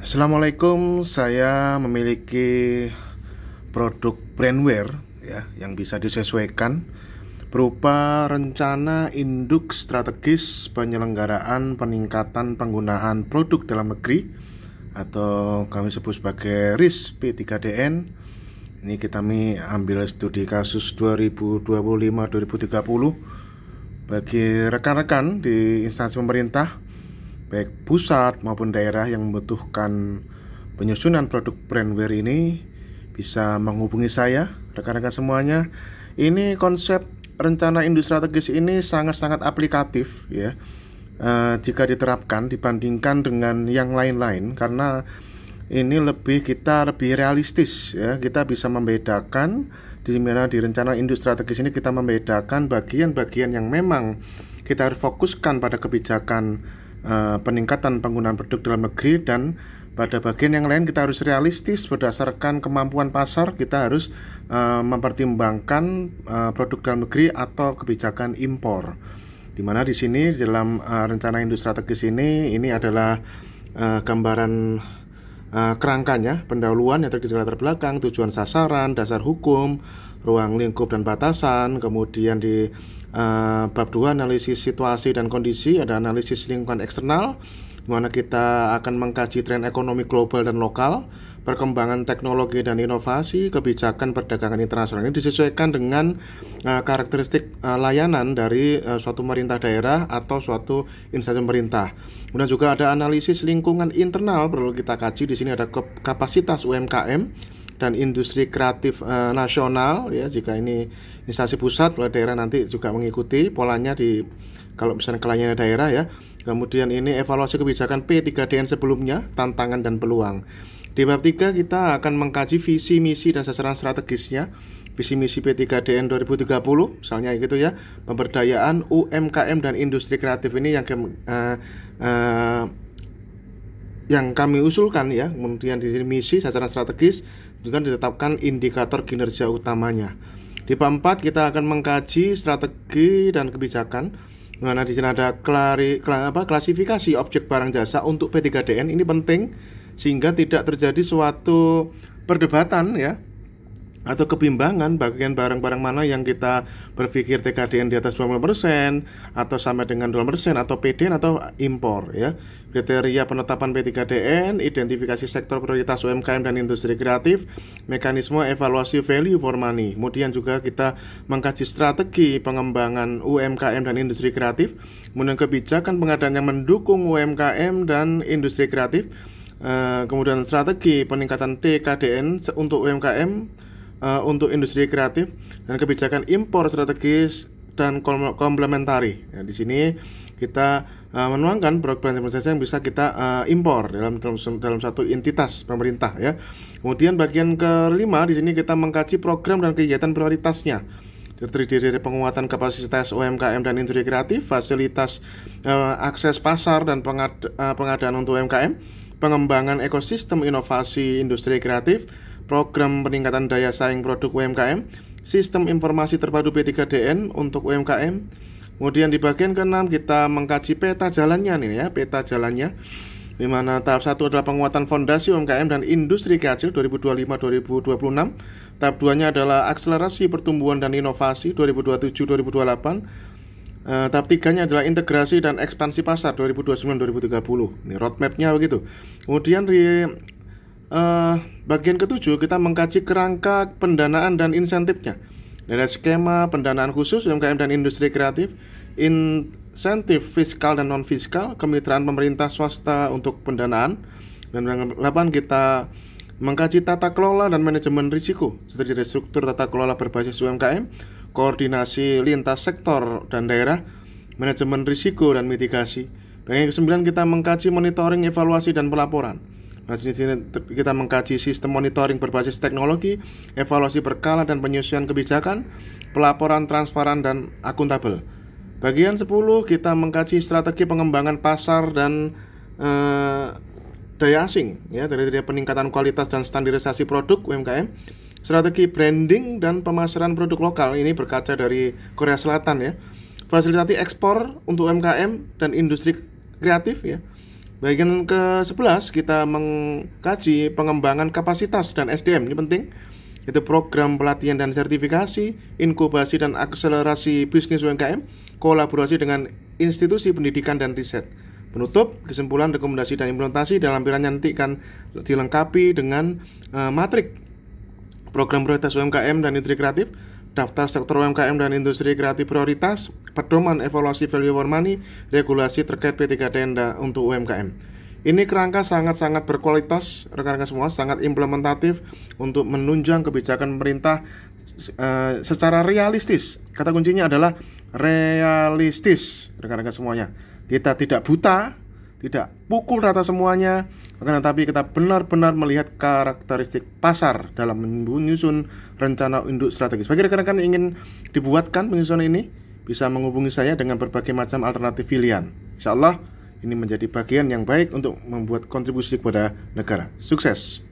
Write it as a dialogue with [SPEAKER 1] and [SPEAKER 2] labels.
[SPEAKER 1] Assalamualaikum, saya memiliki produk brandware ya yang bisa disesuaikan berupa rencana induk strategis penyelenggaraan peningkatan penggunaan produk dalam negeri atau kami sebut sebagai RIS P3DN. Ini kita mi ambil studi kasus 2025-2030 bagi rekan-rekan di instansi pemerintah baik pusat maupun daerah yang membutuhkan penyusunan produk brandware ini bisa menghubungi saya, rekan-rekan semuanya. Ini konsep rencana industri strategis ini sangat-sangat aplikatif ya. Uh, jika diterapkan dibandingkan dengan yang lain-lain karena ini lebih kita lebih realistis ya kita bisa membedakan di mana di rencana industri strategis ini kita membedakan bagian-bagian yang memang kita fokuskan pada kebijakan Eh, peningkatan penggunaan produk dalam negeri dan pada bagian yang lain kita harus realistis berdasarkan kemampuan pasar kita harus uh, mempertimbangkan uh, produk dalam negeri atau kebijakan impor di mana di sini dalam uh, rencana industri strategis ini ini adalah uh, gambaran uh, kerangkanya pendahuluan yang terdiri latar belakang tujuan sasaran dasar hukum ruang lingkup dan batasan kemudian di Uh, bab 2 analisis situasi dan kondisi ada analisis lingkungan eksternal di mana kita akan mengkaji tren ekonomi global dan lokal, perkembangan teknologi dan inovasi, kebijakan perdagangan internasional ini disesuaikan dengan uh, karakteristik uh, layanan dari uh, suatu pemerintah daerah atau suatu instansi pemerintah. Kemudian juga ada analisis lingkungan internal perlu kita kaji di sini ada kapasitas UMKM dan industri kreatif uh, nasional ya jika ini instansi pusat oleh daerah nanti juga mengikuti polanya di kalau misalnya kelayanan daerah ya kemudian ini evaluasi kebijakan P3DN sebelumnya tantangan dan peluang di bab 3 kita akan mengkaji visi misi dan sasaran strategisnya visi misi P3DN 2030 misalnya gitu ya pemberdayaan UMKM dan industri kreatif ini yang ke, uh, eh, uh, eh, yang kami usulkan ya kemudian di sini misi sasaran strategis dengan ditetapkan indikator kinerja utamanya. Di bab 4 kita akan mengkaji strategi dan kebijakan mana di sini ada klari, kla, apa, klasifikasi objek barang jasa untuk P3DN ini penting sehingga tidak terjadi suatu perdebatan ya atau kebimbangan bagian barang-barang mana yang kita berpikir TKDN di atas 20% atau sampai dengan 2% atau PDN atau impor ya. Kriteria penetapan P3DN, identifikasi sektor prioritas UMKM dan industri kreatif, mekanisme evaluasi value for money. Kemudian juga kita mengkaji strategi pengembangan UMKM dan industri kreatif, kemudian kebijakan pengadaan yang mendukung UMKM dan industri kreatif, eh, kemudian strategi peningkatan TKDN untuk UMKM uh, untuk industri kreatif dan kebijakan impor strategis dan komplementari. Ya, di sini kita uh, menuangkan program yang bisa kita uh, impor dalam, dalam dalam satu entitas pemerintah ya. Kemudian bagian kelima di sini kita mengkaji program dan kegiatan prioritasnya terdiri dari penguatan kapasitas UMKM dan industri kreatif, fasilitas uh, akses pasar dan pengad, pengadaan untuk UMKM, pengembangan ekosistem inovasi industri kreatif, program peningkatan daya saing produk UMKM, sistem informasi terpadu P3DN untuk UMKM. Kemudian di bagian ke-6 kita mengkaji peta jalannya nih ya, peta jalannya. Di mana tahap 1 adalah penguatan fondasi UMKM dan industri kecil 2025-2026. Tahap 2-nya adalah akselerasi pertumbuhan dan inovasi 2027-2028. Uh, eh, tahap tiganya adalah integrasi dan ekspansi pasar 2029-2030 Ini roadmapnya begitu Kemudian di uh, bagian ketujuh kita mengkaji kerangka pendanaan dan insentifnya. dari skema pendanaan khusus UMKM dan industri kreatif, insentif fiskal dan non fiskal, kemitraan pemerintah swasta untuk pendanaan, dan yang delapan kita mengkaji tata kelola dan manajemen risiko, seperti struktur tata kelola berbasis UMKM, koordinasi lintas sektor dan daerah, manajemen risiko dan mitigasi. Dan yang kesembilan kita mengkaji monitoring, evaluasi dan pelaporan. Nah, di sini kita mengkaji sistem monitoring berbasis teknologi, evaluasi berkala dan penyusunan kebijakan, pelaporan transparan dan akuntabel. Bagian 10 kita mengkaji strategi pengembangan pasar dan eh, daya asing ya dari, dari peningkatan kualitas dan standarisasi produk UMKM. Strategi branding dan pemasaran produk lokal ini berkaca dari Korea Selatan ya. Fasilitasi ekspor untuk UMKM dan industri kreatif ya Bagian ke-11 kita mengkaji pengembangan kapasitas dan SDM ini penting yaitu program pelatihan dan sertifikasi, inkubasi dan akselerasi bisnis UMKM, kolaborasi dengan institusi pendidikan dan riset. Penutup, kesimpulan, rekomendasi dan implementasi dalam lampirannya nanti akan dilengkapi dengan uh, matrik program prioritas UMKM dan industri kreatif, daftar sektor UMKM dan industri kreatif prioritas, pedoman evaluasi value for money, regulasi terkait P3 tenda untuk UMKM. Ini kerangka sangat-sangat berkualitas, rekan-rekan semua, sangat implementatif untuk menunjang kebijakan pemerintah uh, secara realistis. Kata kuncinya adalah realistis, rekan-rekan semuanya. Kita tidak buta tidak pukul rata semuanya, akan tetapi kita benar-benar melihat karakteristik pasar dalam menyusun rencana induk strategis. Bagi rekan-rekan yang ingin dibuatkan penyusunan ini, bisa menghubungi saya dengan berbagai macam alternatif pilihan. Insya Allah, ini menjadi bagian yang baik untuk membuat kontribusi kepada negara. Sukses!